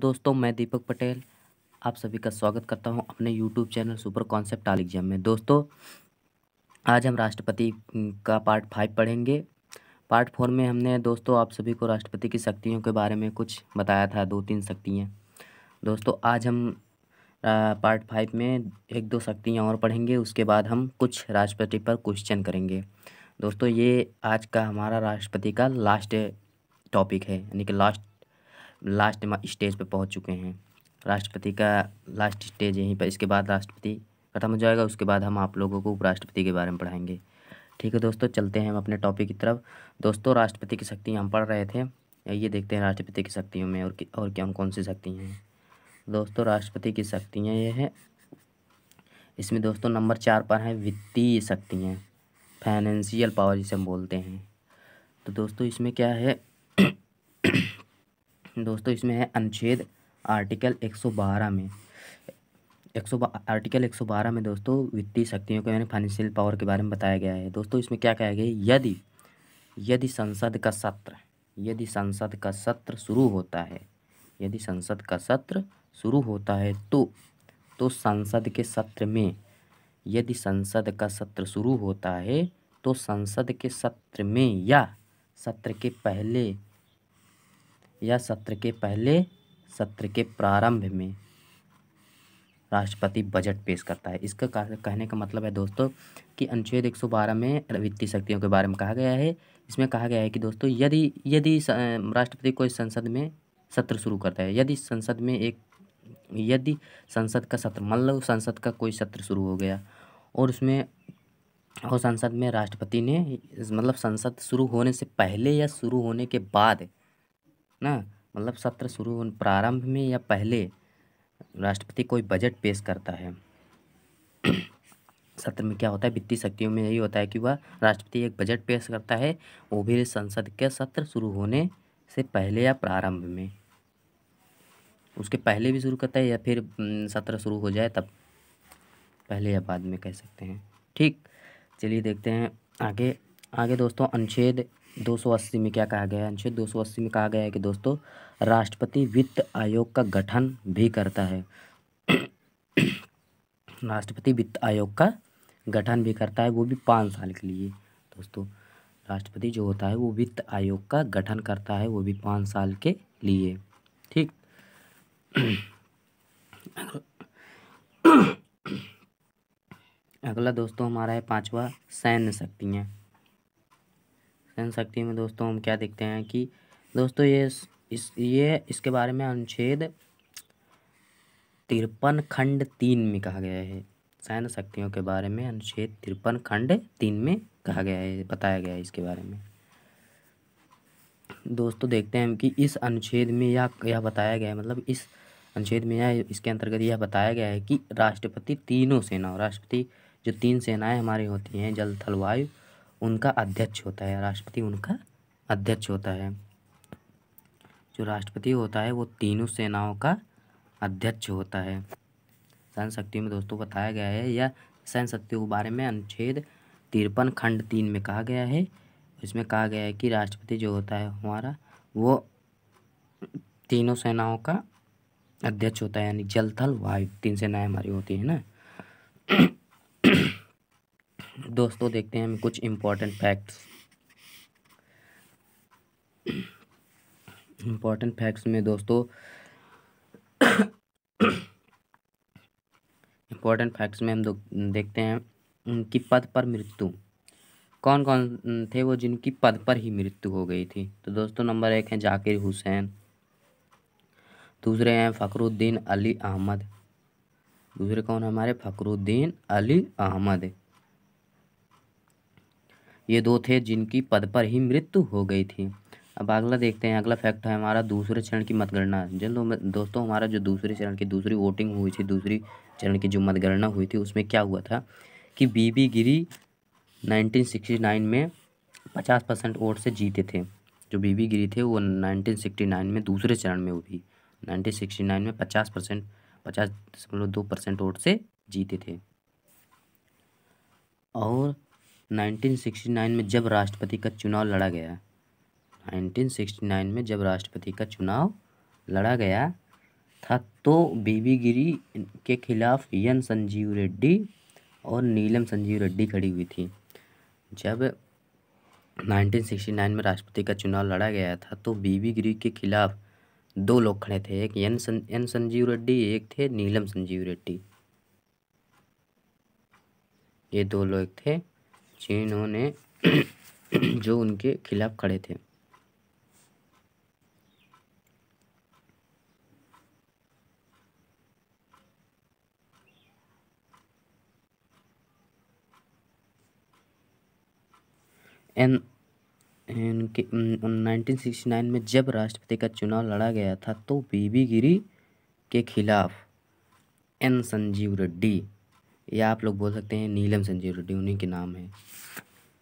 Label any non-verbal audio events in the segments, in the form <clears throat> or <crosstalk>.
दोस्तों मैं दीपक पटेल आप सभी का स्वागत करता हूं अपने YouTube channel super concept all exam में दोस्तों आज हम राष्ट्रपति का पार्ट फाइव पढ़ेंगे पार्ट फोर में हमने दोस्तों आप सभी को राष्ट्रपति की शक्तियों के बारे में कुछ बताया था दो तीन शक्तियाँ दोस्तों आज हम पार्ट फाइव में एक दो शक्तियाँ और पढ़ेंगे उसके बाद हम कुछ राष्ट्रपति पर क्वेश्चन करेंगे दोस्तों ये आज का हमारा राष्ट्रपति का लास्ट टॉपिक है यानी कि लास्ट लास्ट स्टेज पर पहुँच चुके हैं राष्ट्रपति का लास्ट स्टेज यहीं पर इसके बाद राष्ट्रपति ख़त्म हो जाएगा उसके बाद हम आप लोगों को उपराष्ट्रपति के बारे में पढ़ाएंगे ठीक है दोस्तों चलते हैं हम अपने टॉपिक की तरफ दोस्तों राष्ट्रपति की शक्ति हम पढ़ रहे थे ये देखते हैं राष्ट्रपति की शक्तियों में और और क्या कौन सी शक्तियाँ हैं दोस्तों राष्ट्रपति की शक्तियाँ ये हैं इसमें दोस्तों नंबर चार पर हैं वित्तीय शक्तियाँ फाइनेंशियल पावर जिसे हम बोलते हैं तो दोस्तों इसमें क्या है दोस्तों इसमें है अनुच्छेद आर्टिकल 112 में सौ आर्टिकल 112 में दोस्तों वित्तीय शक्तियों के यानी फाइनेंशियल पावर के बारे में बताया गया है दोस्तों इसमें क्या कहा गया यदि यदि संसद का सत्र यदि संसद का सत्र शुरू होता है यदि संसद का सत्र शुरू होता है तो तो संसद के सत्र में यदि संसद का सत्र शुरू होता है तो संसद के सत्र में या सत्र के पहले या सत्र के पहले सत्र के प्रारंभ में राष्ट्रपति बजट पेश करता है इसका कहने का मतलब है दोस्तों कि अनुच्छेद 112 में वित्तीय शक्तियों के बारे में कहा गया है इसमें कहा गया है कि दोस्तों यदि यदि राष्ट्रपति कोई संसद में सत्र शुरू करता है यदि संसद में एक यदि संसद का सत्र मान लो संसद का कोई सत्र शुरू हो गया और उसमें और संसद में राष्ट्रपति ने मतलब संसद शुरू होने से पहले या शुरू होने के बाद ना मतलब सत्र शुरू प्रारंभ में या पहले राष्ट्रपति कोई बजट पेश करता है <clears throat> सत्र में क्या होता है वित्तीय शक्तियों में यही होता है कि वह राष्ट्रपति एक बजट पेश करता है वो भी संसद के सत्र शुरू होने से पहले या प्रारंभ में उसके पहले भी शुरू करता है या फिर सत्र शुरू हो जाए तब पहले या बाद में कह सकते हैं ठीक चलिए देखते हैं आगे आगे दोस्तों अनुच्छेद 280 में क्या कहा गया है अनुच्छेद 280 में कहा गया है कि दोस्तों राष्ट्रपति वित्त आयोग का गठन भी करता है <coughs> राष्ट्रपति वित्त आयोग का गठन भी करता है वो भी पाँच साल के लिए दोस्तों राष्ट्रपति जो होता है वो वित्त आयोग का गठन करता है वो भी पाँच साल के लिए ठीक अगला <coughs> दोस्तों हमारा है पांचवा सैन्य शक्तियाँ जन शक्ति में दोस्तों हम क्या देखते हैं कि दोस्तों ये इस ये इसके बारे में अनुच्छेद तिरपन खंड तीन में कहा गया है सैन्य शक्तियों के बारे में अनुच्छेद तिरपन खंड तीन में कहा गया है बताया गया है इसके बारे में दोस्तों देखते हैं हम कि इस अनुच्छेद में यह यह बताया गया है मतलब इस अनुच्छेद में यह इसके अंतर्गत यह बताया गया है कि राष्ट्रपति तीनों सेनाओं राष्ट्रपति जो तीन सेनाएं हमारी होती हैं जल थल वायु उनका अध्यक्ष होता है राष्ट्रपति उनका अध्यक्ष होता है जो राष्ट्रपति होता है वो तीनों सेनाओं का अध्यक्ष होता है सहन शक्ति में दोस्तों बताया गया है या सहन शक्ति के बारे में अनुच्छेद तिरपन खंड तीन में कहा गया है इसमें कहा गया है कि राष्ट्रपति जो होता है हमारा वो तीनों सेनाओं का अध्यक्ष होता है यानी जल थल वायु तीन सेनाएं हमारी होती है ना दोस्तों देखते हैं हम कुछ इम्पोर्टेंट फैक्ट्स इम्पोर्टेंट फैक्ट्स में दोस्तों इम्पोर्टेंट फैक्ट्स में हम देखते हैं कि पद पर मृत्यु कौन कौन थे वो जिनकी पद पर ही मृत्यु हो गई थी तो दोस्तों नंबर एक हैं जाकिर हुसैन दूसरे हैं फ़खरुद्दीन अली अहमद दूसरे कौन हमारे फ़खरुद्दीन अली अहमद ये दो थे जिनकी पद पर ही मृत्यु हो गई थी अब अगला देखते हैं अगला फैक्ट है हमारा दूसरे चरण की मतगणना जिन दोस्तों हमारा जो दूसरे चरण की दूसरी वोटिंग हुई थी दूसरी चरण की जो मतगणना हुई थी उसमें क्या हुआ था कि बीबी गिरी 1969 में 50 परसेंट वोट से जीते थे जो बीबी गिरी थे वो 1969 में दूसरे चरण में हुई नाइनटीन में पचास परसेंट पचास दशमलव दो परसेंट वोट से जीते थे और 1969 में जब राष्ट्रपति का चुनाव लड़ा गया 1969 में जब राष्ट्रपति का चुनाव लड़ा गया था तो बीबीगिरी के खिलाफ यन संजीव रेड्डी और नीलम संजीव रेड्डी खड़ी हुई थी जब 1969 में राष्ट्रपति का चुनाव लड़ा गया था तो बीबीगिरी के खिलाफ दो लोग खड़े थे एक यन सं, यन संजीव रेड्डी एक थे नीलम संजीव रेड्डी ये दो लोग थे ने <clears throat> जो उनके खिलाफ खड़े थे एन उनके नाइनटीन सिक्सटी नाइन में जब राष्ट्रपति का चुनाव लड़ा गया था तो बीबी गिरी के खिलाफ एन संजीव रेड्डी या आप लोग बोल सकते हैं नीलम संजीव रेड्डी उन्हीं के नाम है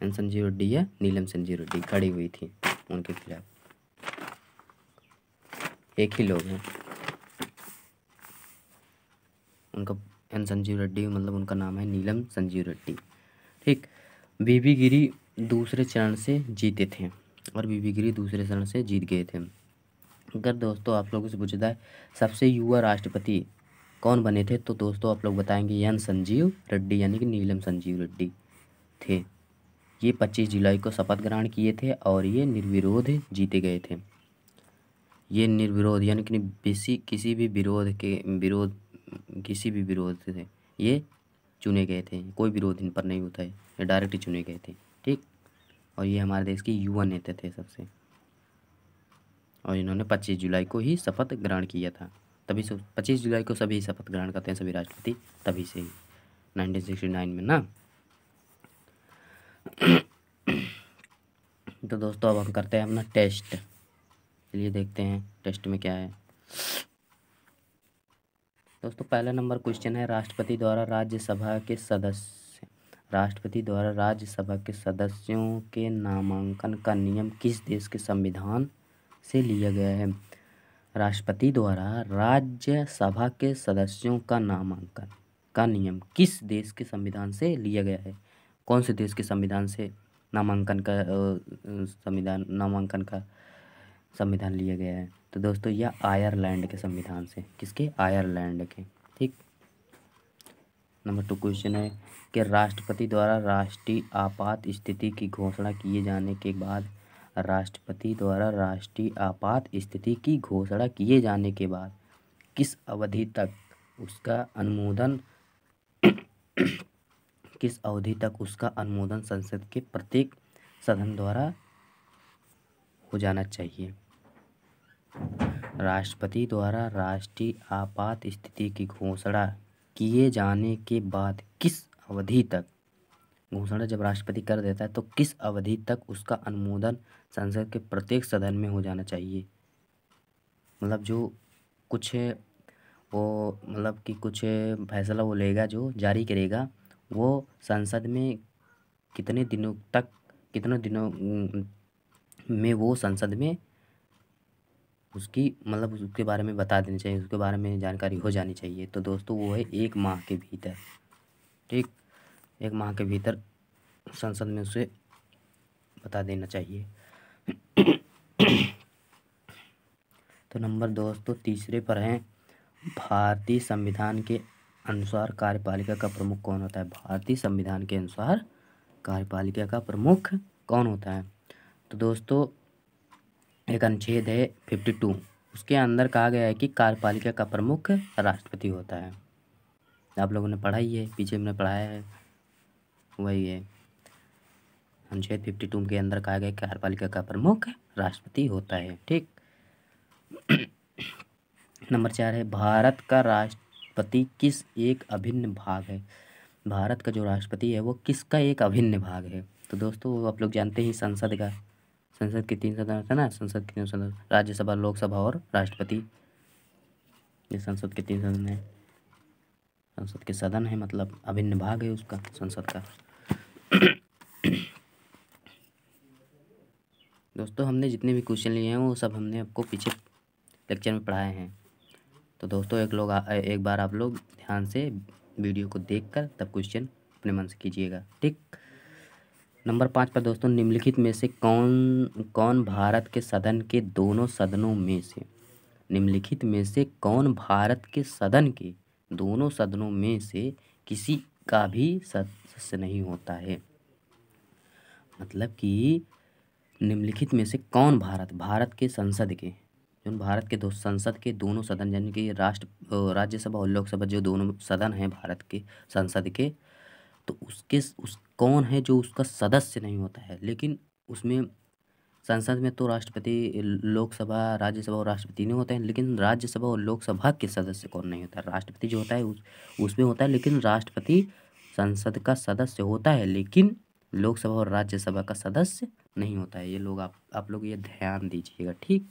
एन संजीव रेड्डी या नीलम संजीव रेड्डी खड़ी हुई थी उनके खिलाफ एक ही लोग हैं उनका एन संजीव रेड्डी मतलब उनका नाम है नीलम संजीव रेड्डी ठीक बीबी गिरी दूसरे चरण से जीते थे और बीबी गिरी दूसरे चरण से जीत गए थे अगर दोस्तों आप लोगों से पूछता है सबसे युवा राष्ट्रपति कौन बने थे तो दोस्तों आप लोग बताएंगे एन संजीव रेड्डी यानी कि नीलम संजीव रेड्डी थे ये 25 जुलाई को शपथ ग्रहण किए थे और ये निर्विरोध जीते गए थे ये निर्विरोध यानी कि किसी किसी भी विरोध के विरोध किसी भी विरोध से ये चुने गए थे कोई विरोध इन पर नहीं होता है ये डायरेक्ट चुने गए थे ठीक और ये हमारे देश के युवा नेता थे सबसे और इन्होंने 25 जुलाई को ही शपथ ग्रहण किया था तभी से पच्चीस जुलाई को सभी शपथ ग्रहण करते हैं सभी राष्ट्रपति तभी से ही नाइनटीन सिक्सटी नाइन में ना <clears throat> तो दोस्तों अब हम करते हैं अपना टेस्ट चलिए देखते हैं टेस्ट में क्या है दोस्तों पहला नंबर क्वेश्चन है राष्ट्रपति द्वारा राज्यसभा के सदस्य राष्ट्रपति द्वारा राज्यसभा के सदस्यों के नामांकन का नियम किस देश के संविधान से लिया गया है राष्ट्रपति द्वारा राज्यसभा के सदस्यों का नामांकन का नियम किस देश के संविधान से लिया गया है कौन से देश के संविधान से नामांकन का संविधान नामांकन का संविधान लिया गया है तो दोस्तों यह आयरलैंड के संविधान से किसके आयरलैंड के ठीक नंबर टू क्वेश्चन है कि राष्ट्रपति द्वारा राष्ट्रीय आपात स्थिति की घोषणा किए जाने के बाद राष्ट्रपति द्वारा राष्ट्रीय आपात स्थिति की घोषणा किए जाने के बाद किस अवधि तक उसका अनुमोदन <clears throat> किस अवधि तक उसका अनुमोदन संसद के प्रत्येक सदन द्वारा हो जाना चाहिए राष्ट्रपति द्वारा राष्ट्रीय आपात स्थिति की घोषणा किए जाने के बाद किस अवधि तक घोषणा जब राष्ट्रपति कर देता है तो किस अवधि तक उसका अनुमोदन संसद के प्रत्येक सदन में हो जाना चाहिए मतलब जो कुछ वो मतलब कि कुछ फैसला वो लेगा जो जारी करेगा वो संसद में कितने दिनों तक कितने दिनों में वो संसद में उसकी मतलब उसके बारे में बता देनी चाहिए उसके बारे में जानकारी हो जानी चाहिए तो दोस्तों वो है एक माह के भीतर ठीक एक माह के भीतर संसद में उसे बता देना चाहिए तो नंबर दोस्तों तीसरे पर हैं भारतीय संविधान के अनुसार कार्यपालिका का प्रमुख कौन होता है भारतीय संविधान के अनुसार कार्यपालिका का प्रमुख कौन होता है तो दोस्तों एक अनुच्छेद है फिफ्टी टू उसके अंदर कहा गया है कि कार्यपालिका का प्रमुख राष्ट्रपति होता है आप लोगों ने पढ़ा ही है पीछे हमने पढ़ाया है वही है अनुच्छेद फिफ्टी टू के अंदर कहा गया कार्यपालिका का प्रमुख राष्ट्रपति होता है ठीक <clears throat> नंबर चार है भारत का राष्ट्रपति किस एक अभिन्न भाग है भारत का जो राष्ट्रपति है वो किसका एक अभिन्न भाग है तो दोस्तों आप लोग जानते ही संसद का संसद के तीन सदन ना संसद के तीन सदन राज्यसभा लोकसभा और राष्ट्रपति ये संसद के तीन सदन है संसद के सदन है मतलब अभिन्न भाग है उसका संसद का <clears throat> दोस्तों हमने जितने भी क्वेश्चन लिए हैं वो सब हमने आपको पीछे लेक्चर में पढ़ाए हैं तो दोस्तों एक लोग एक बार आप लोग ध्यान से वीडियो को देखकर तब क्वेश्चन अपने मन से कीजिएगा ठीक नंबर पाँच पर दोस्तों निम्नलिखित में से कौन कौन भारत के सदन के दोनों सदनों में से निम्नलिखित में से कौन भारत के सदन के दोनों सदनों में से किसी का भी सदस्य नहीं होता है मतलब कि निम्नलिखित में से कौन भारत भारत के संसद के जो भारत के दो संसद के दोनों सदन यानी कि राष्ट्र राज्यसभा और लोकसभा जो दोनों सदन हैं भारत के संसद के तो उसके उस कौन है जो उसका सदस्य नहीं होता है लेकिन उसमें संसद में तो राष्ट्रपति लोकसभा राज्यसभा और राष्ट्रपति नहीं होते हैं लेकिन राज्यसभा और लोकसभा के सदस्य कौन नहीं होता राष्ट्रपति जो होता है उस उसमें होता है लेकिन राष्ट्रपति संसद का सदस्य होता है लेकिन लोकसभा और राज्यसभा का सदस्य नहीं होता है ये लोग आप आप लोग ये ध्यान दीजिएगा ठीक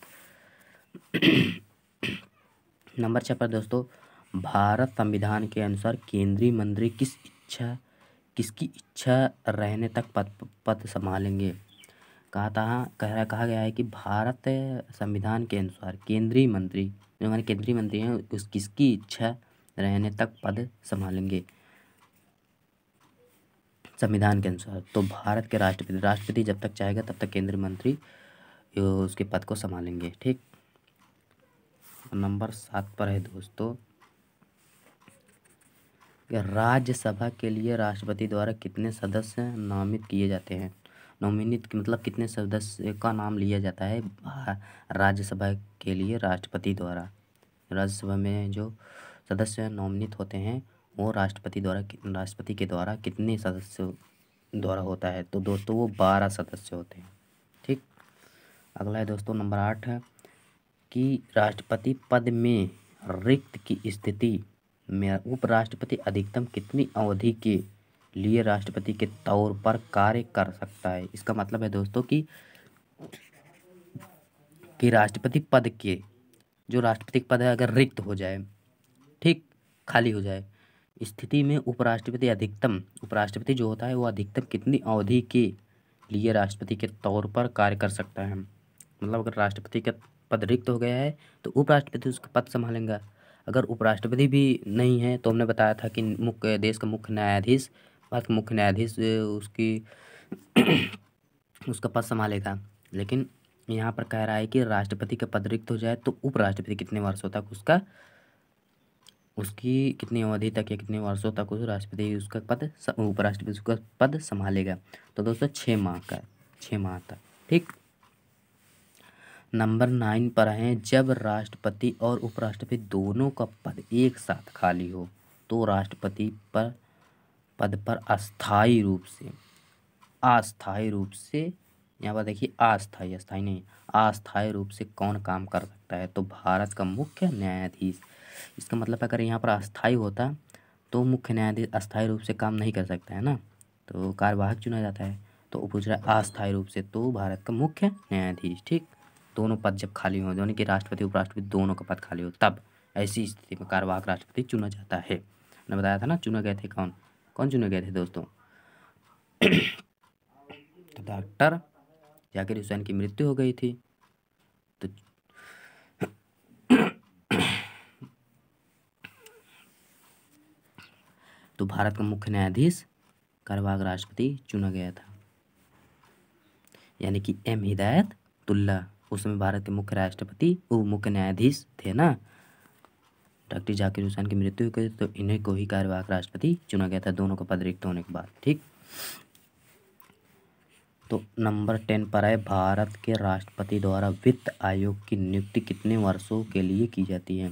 नंबर छः पर दोस्तों भारत संविधान के अनुसार केंद्रीय मंत्री किस इच्छा किसकी इच्छा रहने तक पद पद संभालेंगे कहा था कह कहा गया है कि भारत संविधान के अनुसार केंद्रीय मंत्री जो हमारे केंद्रीय मंत्री हैं उस किसकी इच्छा रहने तक पद संभालेंगे संविधान के अनुसार तो भारत के राष्ट्रपति राष्ट्रपति जब तक चाहेगा तब तक केंद्रीय मंत्री उसके पद को संभालेंगे ठीक नंबर सात पर है दोस्तों राज्यसभा के लिए राष्ट्रपति द्वारा कितने सदस्य नामित किए जाते हैं नॉमिनित मतलब कितने सदस्य का नाम लिया जाता है राज्यसभा के लिए राष्ट्रपति द्वारा राज्यसभा में जो सदस्य नॉमिनित होते हैं वो राष्ट्रपति द्वारा राष्ट्रपति के द्वारा कितने सदस्यों द्वारा होता है तो दोस्तों वो बारह सदस्य होते हैं ठीक अगला है दोस्तों नंबर आठ है कि राष्ट्रपति पद में रिक्त की स्थिति में उपराष्ट्रपति अधिकतम कितनी अवधि के लिए राष्ट्रपति के तौर पर कार्य कर सकता है इसका मतलब है दोस्तों कि कि राष्ट्रपति पद के जो राष्ट्रपति पद है अगर रिक्त हो जाए ठीक खाली हो जाए स्थिति में उपराष्ट्रपति अधिकतम उपराष्ट्रपति जो होता है वो अधिकतम कितनी अवधि के लिए राष्ट्रपति के तौर पर कार्य कर सकता है मतलब अगर राष्ट्रपति का पद रिक्त हो गया है तो उपराष्ट्रपति उसका पद संभालेंगे अगर उपराष्ट्रपति भी नहीं है तो हमने बताया था कि मुख्य देश का मुख्य न्यायाधीश भारत का मुख्य न्यायाधीश उसकी उसका पद संभालेगा लेकिन यहाँ पर कह रहा है कि राष्ट्रपति का पद रिक्त हो जाए तो उपराष्ट्रपति कितने वर्ष होता है उसका उसकी कितनी अवधि तक या कितने वर्षों तक उस राष्ट्रपति उसका पद उपराष्ट्रपति उसका पद संभालेगा तो दोस्तों छः माह का छः माह तक ठीक नंबर नाइन पर है जब राष्ट्रपति और उपराष्ट्रपति दोनों का पद एक साथ खाली हो तो राष्ट्रपति पर पद पर अस्थाई रूप से अस्थाई रूप से यहाँ पर देखिए अस्थाई अस्थाई नहीं अस्थाई रूप से कौन काम कर सकता है तो भारत का मुख्य न्यायाधीश इसका मतलब अगर यहाँ पर अस्थाई होता तो मुख्य न्यायाधीश अस्थायी रूप से काम नहीं कर सकता है ना तो कार्यवाहक चुना जाता है तो वो पूछ रहा है अस्थायी रूप से तो भारत का मुख्य न्यायाधीश ठीक दोनों पद जब खाली हों यानी कि राष्ट्रपति उपराष्ट्रपति दोनों का पद खाली हो तब ऐसी स्थिति में कार्यवाहक राष्ट्रपति चुना जाता है मैंने बताया था ना चुने गए थे कौन कौन चुने गए थे दोस्तों <coughs> तो डॉक्टर जाकिर हुसैन की मृत्यु हो गई थी तो भारत का मुख्य न्यायाधीश करवाग राष्ट्रपति चुना गया था यानी कि एम हिदायत तुल्ला उस समय भारत के मुख्य राष्ट्रपति वो मुख्य न्यायाधीश थे ना डॉक्टर जाकिर हुसैन की मृत्यु हुई तो इन्हें को ही कार्यवाहक राष्ट्रपति चुना गया था दोनों को पद रिक्त होने के बाद ठीक तो नंबर टेन पर है भारत के राष्ट्रपति द्वारा वित्त आयोग की नियुक्ति कितने वर्षों के लिए की जाती है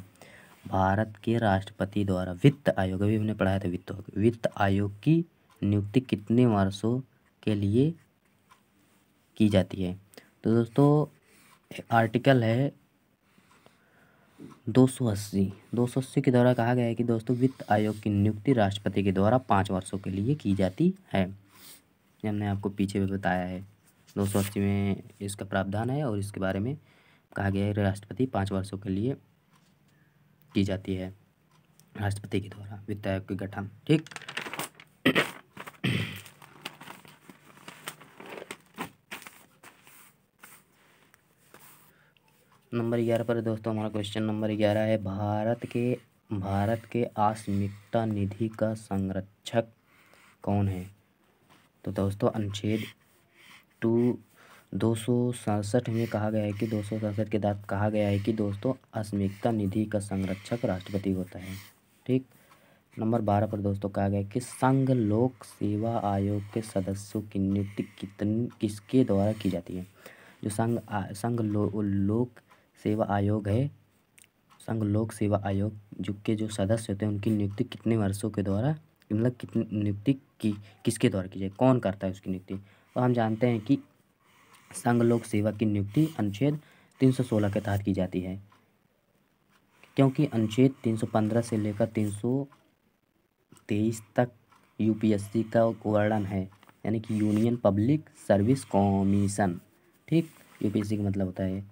भारत के राष्ट्रपति द्वारा वित्त आयोग अभी हमने पढ़ाया था वित्त वित्त आयोग की नियुक्ति कितने वर्षों के लिए की जाती है तो दोस्तों आर्टिकल है दो सौ अस्सी दो सौ अस्सी के द्वारा कहा गया है कि दोस्तों वित्त आयोग की नियुक्ति राष्ट्रपति के द्वारा पाँच वर्षों के लिए की जाती है हमने आपको पीछे भी बताया है दो सौ अस्सी में इसका प्रावधान है और इसके बारे में कहा गया है राष्ट्रपति पाँच वर्षों के लिए की जाती है राष्ट्रपति के द्वारा वित्त आयोग के गठन ठीक नंबर ग्यारह पर दोस्तों हमारा क्वेश्चन नंबर ग्यारह है भारत के भारत के आसमिकता निधि का संरक्षक कौन है तो दोस्तों अनुच्छेद टू दो में कहा गया है कि दो के तहत कहा गया है कि दोस्तों अस्मिकता निधि का संरक्षक राष्ट्रपति होता है ठीक नंबर बारह पर दोस्तों कहा गया कि संघ लोक सेवा आयोग के सदस्यों की नियुक्ति कितनी किसके द्वारा की जाती है जो संघ संघ लो, लोक सेवा आयोग है संघ लोक सेवा आयोग जो के जो सदस्य होते हैं उनकी नियुक्ति कितने वर्षों के द्वारा मतलब कितनी नियुक्ति की किसके द्वारा की जाए कौन करता है उसकी नियुक्ति तो हम जानते हैं कि संघ लोक सेवा की नियुक्ति अनुच्छेद 316 के तहत की जाती है क्योंकि अनुच्छेद 315 से लेकर 323 तक यूपीएससी का वर्णन है यानी कि यूनियन पब्लिक सर्विस कमीशन ठीक यूपीएससी का मतलब होता है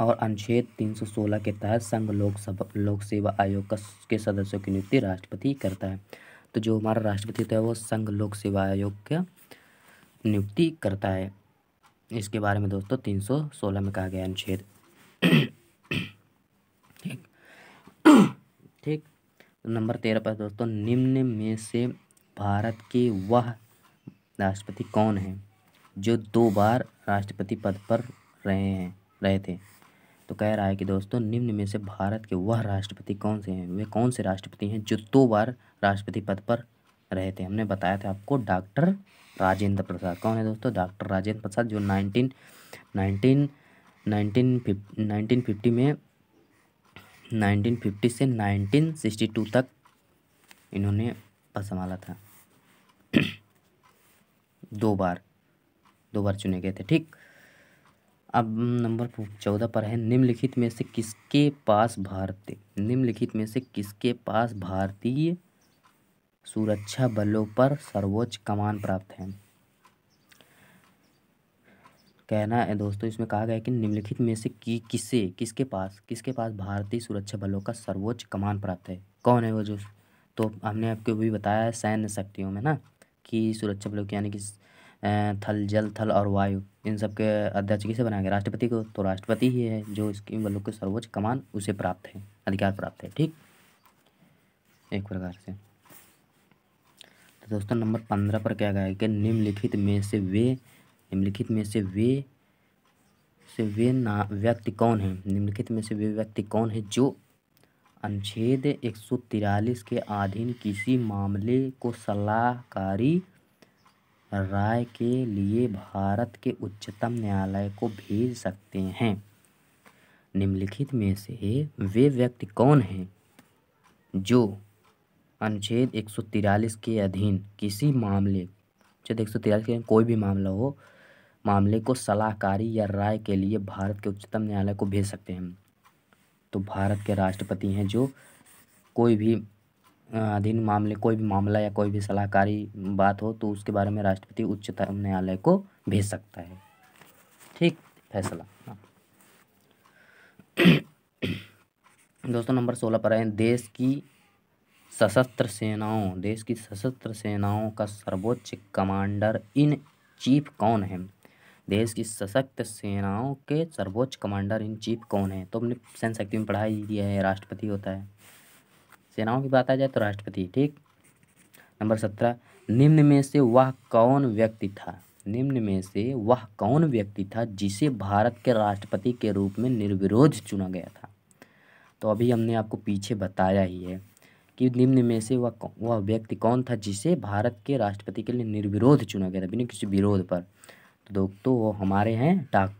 और <clears throat> अनुच्छेद 316 के तहत संघ लोक सभा लोक सेवा आयोग के सदस्यों की नियुक्ति राष्ट्रपति करता है तो जो हमारा राष्ट्रपति होता है वो संघ लोक सेवा आयोग का नियुक्ति करता है इसके बारे में दोस्तों तीन सौ सोलह में कहा गया अनुच्छेद ठीक ठीक नंबर तेरह पर दोस्तों निम्न में से भारत के वह राष्ट्रपति कौन हैं जो दो बार राष्ट्रपति पद पर रहे हैं रहे थे तो कह रहा है कि दोस्तों निम्न में से भारत के वह राष्ट्रपति कौन से हैं वे कौन से राष्ट्रपति हैं जो दो बार राष्ट्रपति पद पर रहे थे हमने बताया था आपको डॉक्टर राजेंद्र प्रसाद कौन है दोस्तों डॉक्टर राजेंद्र प्रसाद जो nineteen nineteen nineteen fifty nineteen fifty में नाइनटीन फिफ्टी से नाइनटीन सिक्सटी टू तक इन्होंने पद संभाला था <clears throat> दो बार दो बार चुने गए थे ठीक अब नंबर चौदह पर है निम्नलिखित में से किसके पास भारतीय निम्नलिखित में से किसके पास भारतीय सुरक्षा बलों पर सर्वोच्च कमान प्राप्त है कहना है दोस्तों इसमें कहा गया है कि निम्नलिखित में से कि किसे किसके पास किसके पास भारतीय सुरक्षा बलों का सर्वोच्च कमान प्राप्त है कौन है वो जो तो हमने आपको भी बताया है सैन्य शक्तियों में ना कि सुरक्षा बलों की यानी कि थल जल थल और वायु इन सब के अध्यक्ष किसे बनाएंगे राष्ट्रपति को तो राष्ट्रपति ही है जो इसके बलों के सर्वोच्च कमान उसे प्राप्त है अधिकार प्राप्त है ठीक एक प्रकार से तो दोस्तों नंबर पंद्रह पर क्या गया कि निम्नलिखित में से वे निम्नलिखित में से वे से वे ना व्यक्ति कौन है निम्नलिखित में से वे व्यक्ति कौन है जो अनुच्छेद एक सौ तिरालीस के अधीन किसी मामले को सलाहकारी राय के लिए भारत के उच्चतम न्यायालय को भेज सकते हैं निम्नलिखित में से वे व्यक्ति कौन हैं जो अनुच्छेद एक के अधीन किसी मामले अनुच्छेद एक के कोई भी मामला हो मामले को सलाहकारी या राय के लिए भारत के उच्चतम न्यायालय को भेज सकते हैं तो भारत के राष्ट्रपति हैं जो कोई भी अधीन मामले कोई भी मामला या कोई भी सलाहकारी बात हो तो उसके बारे में राष्ट्रपति उच्चतम न्यायालय को भेज सकता है ठीक फैसला दोस्तों नंबर सोलह पर है देश की सशस्त्र सेनाओं देश की सशस्त्र सेनाओं का सर्वोच्च कमांडर इन चीफ कौन है देश की सशक्त सेनाओं के सर्वोच्च कमांडर इन चीफ कौन है तो हमने सैन शक्ति में पढ़ाई किया दिया है राष्ट्रपति होता है सेनाओं की बात आ जाए तो राष्ट्रपति ठीक नंबर सत्रह निम्न में से वह कौन व्यक्ति था निम्न में से वह कौन व्यक्ति था जिसे भारत के राष्ट्रपति के रूप में निर्विरोध चुना गया था तो अभी हमने आपको पीछे बताया ही है कि निम्न में से वह वह व्यक्ति कौन था जिसे भारत के राष्ट्रपति के लिए निर्विरोध चुना गया था बिना किसी विरोध पर तो दोस्तों वो हमारे हैं डाक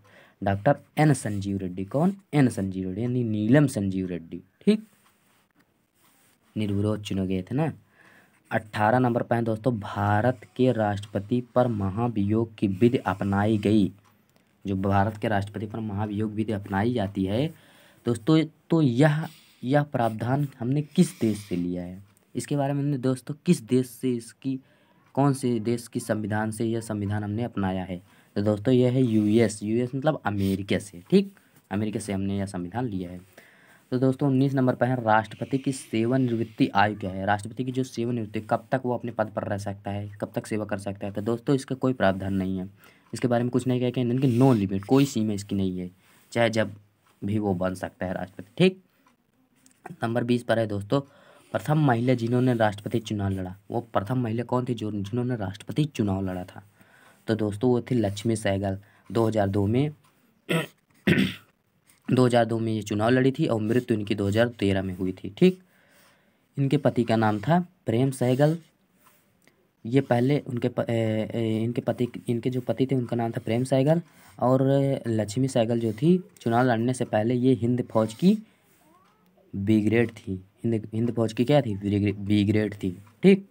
डॉक्टर एन संजीव रेड्डी कौन एन संजीव रेड्डी यानी नीलम संजीव रेड्डी ठीक निर्विरोध चुने गए थे ना अट्ठारह नंबर पर दोस्तों भारत के राष्ट्रपति पर महाभियोग की विधि अपनाई गई जो भारत के राष्ट्रपति पर महाभियोग विधि अपनाई जाती है दोस्तों तो यह यह प्रावधान हमने किस देश से लिया है इसके बारे में हमने दोस्तों किस देश से इसकी कौन से देश की संविधान से यह संविधान हमने अपनाया है तो दोस्तों यह है यूएस यूएस मतलब अमेरिका से ठीक अमेरिका से हमने यह संविधान लिया है तो दोस्तों उन्नीस नंबर पर है राष्ट्रपति की सेवानिवृत्ति आयु क्या है राष्ट्रपति की जो सेवानिवृत्ति कब तक वो अपने पद पर रह सकता है कब तक सेवा कर सकता है तो दोस्तों इसका कोई प्रावधान नहीं है इसके बारे में कुछ नहीं कह के नो लिमिट कोई सीमा इसकी नहीं है चाहे जब भी वो बन सकता है राष्ट्रपति ठीक नंबर बीस पर है दोस्तों प्रथम महिला जिन्होंने राष्ट्रपति चुनाव लड़ा वो प्रथम महिला कौन थी जो जिन्होंने राष्ट्रपति चुनाव लड़ा था तो दोस्तों वो थी लक्ष्मी सहगल 2002 में 2002 में ये चुनाव लड़ी थी और मृत्यु इनकी 2013 में हुई थी ठीक इनके पति का नाम था प्रेम सहगल ये पहले उनके प, ए, ए, इनके पति इनके जो पति थे उनका नाम था प्रेम सहगल और लक्ष्मी सहगल जो थी चुनाव लड़ने से पहले ये हिंद फौज की बी ग्रेड थी हिंद हिंद फौज की क्या थी बी ग्रेड थी ठीक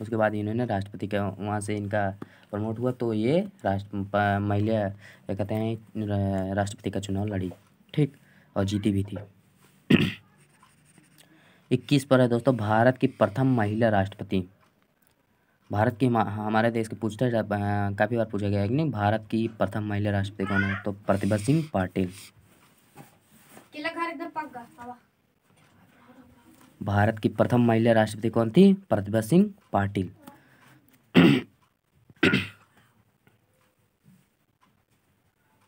उसके बाद इन्होंने राष्ट्रपति का वहाँ से इनका प्रमोट हुआ तो ये राष्ट्र महिला कहते हैं राष्ट्रपति का चुनाव लड़ी ठीक और जीती भी थी <clears throat> इक्कीस पर है दोस्तों भारत की प्रथम महिला राष्ट्रपति भारत की हमारे देश के पूछता काफ़ी बार पूछा गया है कि नहीं भारत की प्रथम महिला राष्ट्रपति कौन है तो प्रतिभा सिंह पाटिल भारत की प्रथम महिला राष्ट्रपति कौन थी प्रतिभा सिंह पाटिल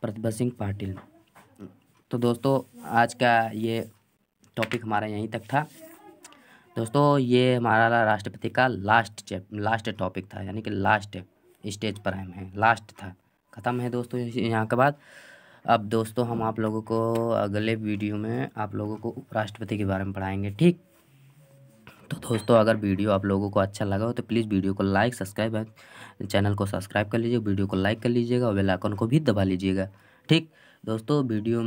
प्रतिभा सिंह पाटिल तो दोस्तों आज का ये टॉपिक हमारा यहीं तक था दोस्तों ये हमारा राष्ट्रपति का लास्ट चैप लास्ट टॉपिक था यानी कि लास्ट स्टेज पर हम हैं लास्ट था ख़त्म है दोस्तों यहाँ के बाद अब दोस्तों हम आप लोगों को अगले वीडियो में आप लोगों को उपराष्ट्रपति के बारे में पढ़ाएंगे ठीक तो दोस्तों अगर वीडियो आप लोगों को अच्छा लगा हो तो प्लीज़ वीडियो को लाइक सब्सक्राइब चैनल को सब्सक्राइब कर लीजिए वीडियो को लाइक कर लीजिएगा और बेल को भी दबा लीजिएगा ठीक दोस्तों वीडियो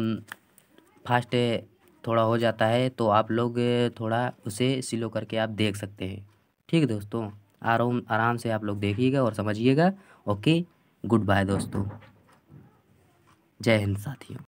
फास्ट थोड़ा हो जाता है तो आप लोग थोड़ा उसे स्लो करके आप देख सकते हैं ठीक दोस्तों आराम आराम से आप लोग देखिएगा और समझिएगा ओके गुड बाय दोस्तों जय हिंद साथियों